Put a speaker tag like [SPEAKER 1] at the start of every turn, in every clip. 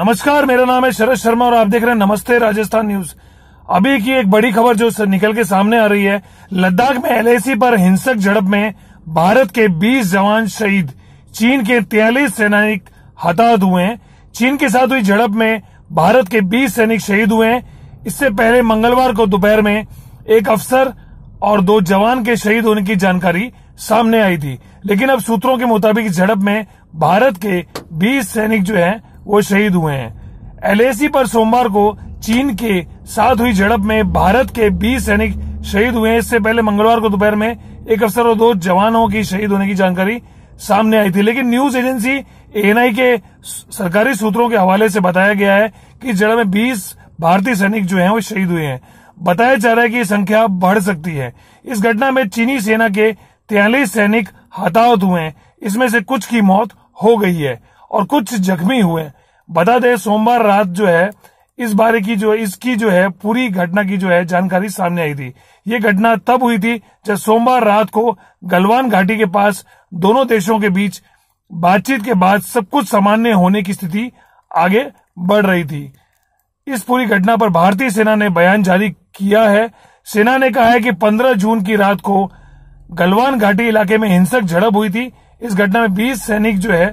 [SPEAKER 1] नमस्कार मेरा नाम है शरद शर्मा और आप देख रहे हैं नमस्ते राजस्थान न्यूज अभी की एक बड़ी खबर जो निकल के सामने आ रही है लद्दाख में एलएसी पर हिंसक झड़प में भारत के 20 जवान शहीद चीन के तेलीस सैनिक हताहत हुए हैं चीन के साथ हुई झड़प में भारत के 20 सैनिक शहीद हुए हैं इससे पहले मंगलवार को दोपहर में एक अफसर और दो जवान के शहीद होने की जानकारी सामने आई थी लेकिन अब सूत्रों के मुताबिक झड़प में भारत के 20 सैनिक जो हैं वो शहीद हुए हैं एलएसी पर सोमवार को चीन के साथ हुई झड़प में भारत के 20 सैनिक शहीद हुए हैं इससे पहले मंगलवार को दोपहर में एक अफसर और दो जवानों की शहीद होने की जानकारी सामने आई थी लेकिन न्यूज एजेंसी एएनआई के सरकारी सूत्रों के हवाले से बताया गया है कि झड़प में 20 भारतीय सैनिक जो हैं वो शहीद हुए हैं बताया जा रहा है कि संख्या बढ़ सकती है इस घटना में चीनी सेना के तैयलीस सैनिक हताहत हुए हैं इसमें से कुछ की मौत हो गई है और कुछ जख्मी हुए हैं बता दें सोमवार रात जो है इस बारे की जो इसकी जो है पूरी घटना की जो है जानकारी सामने आई थी ये घटना तब हुई थी जब सोमवार रात को गलवान घाटी के पास दोनों देशों के बीच बातचीत के बाद सब कुछ सामान्य होने की स्थिति आगे बढ़ रही थी इस पूरी घटना पर भारतीय सेना ने बयान जारी किया है सेना ने कहा है कि 15 जून की रात को गलवान घाटी इलाके में हिंसक झड़प हुई थी इस घटना में 20 सैनिक जो है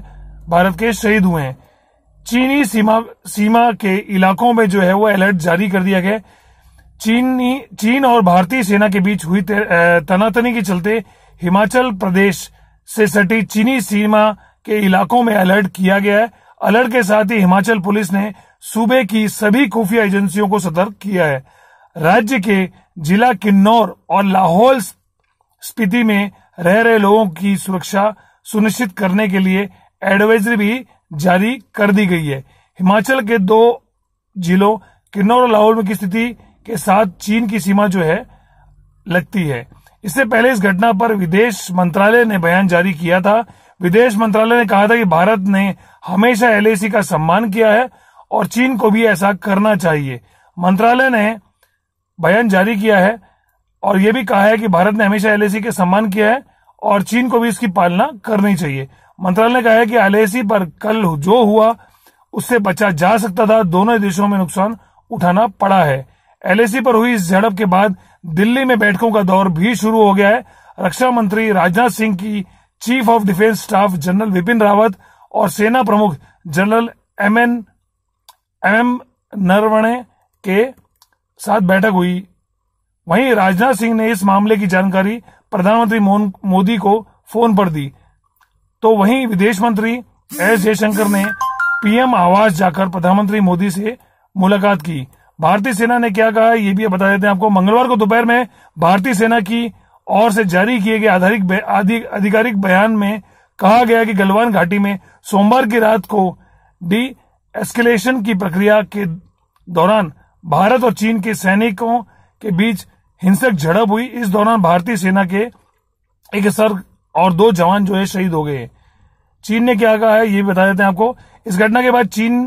[SPEAKER 1] भारत के शहीद हुए हैं चीनी सीमा सीमा के इलाकों में जो है वो अलर्ट जारी कर दिया गया चीनी चीन और भारतीय सेना के बीच हुई तनातनी के चलते हिमाचल प्रदेश से सटी चीनी सीमा के इलाकों में अलर्ट किया गया है अलर्ट के साथ ही हिमाचल पुलिस ने सूबे की सभी खुफिया एजेंसियों को सतर्क किया है राज्य के जिला किन्नौर और लाहौल स्पीति में रह रहे लोगों की सुरक्षा सुनिश्चित करने के लिए एडवाइजरी भी जारी कर दी गई है हिमाचल के दो जिलों किन्नौर और लाहौल में की स्थिति के साथ चीन की सीमा जो है लगती है इससे पहले इस घटना पर विदेश मंत्रालय ने बयान जारी किया था विदेश मंत्रालय ने कहा था कि भारत ने हमेशा एलएसी का सम्मान किया है और चीन को भी ऐसा करना चाहिए मंत्रालय ने बयान जारी किया है और यह भी कहा है कि भारत ने हमेशा एलएसी के सम्मान किया है और चीन को भी इसकी पालना करनी चाहिए मंत्रालय ने कहा है कि एलएसी पर कल जो हुआ उससे बचा जा सकता था दोनों देशों में नुकसान उठाना पड़ा है एलएसी पर हुई इस झड़प के बाद दिल्ली में बैठकों का दौर भी शुरू हो गया है रक्षा मंत्री राजनाथ सिंह की chief of defence staff general Bipin Rawat और सेना प्रमुख general M N M M Naravane के साथ बैठक हुई वहीं राजनाथ सिंह ने इस मामले की जानकारी प्रधानमंत्री मोदी को फोन पर दी तो वहीं विदेश मंत्री एस जयशंकर ने पीएम आवास जाकर प्रधानमंत्री मोदी से मुलाकात की भारतीय सेना ने क्या कहा ये भी बता देते हैं आपको मंगलवार को दोपहर में भारतीय सेना की ओर से जारी किए गए आधारिक आधिकारिक बयान में कहा गया कि गलवान घाटी में सोमवार की रात को डी एस्केलेशन की प्रक्रिया के दौरान भारत और चीन के सैनिकों के बीच हिंसक झड़प हुई इस दौरान भारतीय सेना के एक सर और दो जवान जो है शहीद हो गए चीन ने क्या कहा है ये बता देते हैं आपको इस घटना के बाद चीन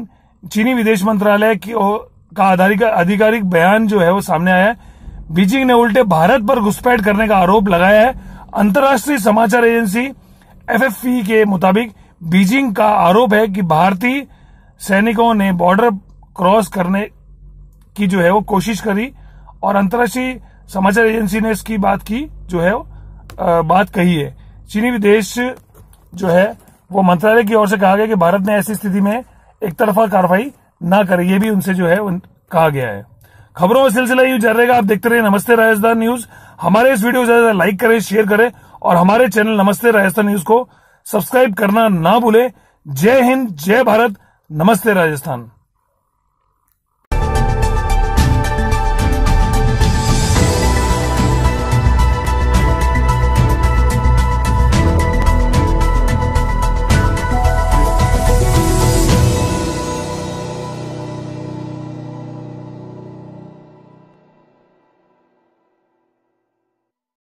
[SPEAKER 1] चीनी विदेश मंत्रालय की का आधिकारिक बयान जो है वो सामने आया है बीजिंग ने उल्टे भारत पर घुसपैठ करने का आरोप लगाया है अंतर्राष्ट्रीय समाचार एजेंसी एफ के मुताबिक बीजिंग का आरोप है कि भारतीय सैनिकों ने बॉर्डर क्रॉस करने की जो है वो कोशिश करी और अंतर्राष्ट्रीय समाचार एजेंसी ने इसकी बात की जो है वो, आ, बात कही है चीनी विदेश जो है वो मंत्रालय की ओर से कहा गया कि भारत ने ऐसी स्थिति में एक तरफा कार्रवाई ना करे ये भी उनसे जो है उन, कहा गया है खबरों का सिलसिला यू चल रहेगा आप देखते रहे नमस्ते राजस्थान न्यूज हमारे इस वीडियो ज्यादा लाइक करें शेयर करें और हमारे चैनल नमस्ते राजस्थान न्यूज को सब्सक्राइब करना ना भूले जय हिंद जय भारत नमस्ते राजस्थान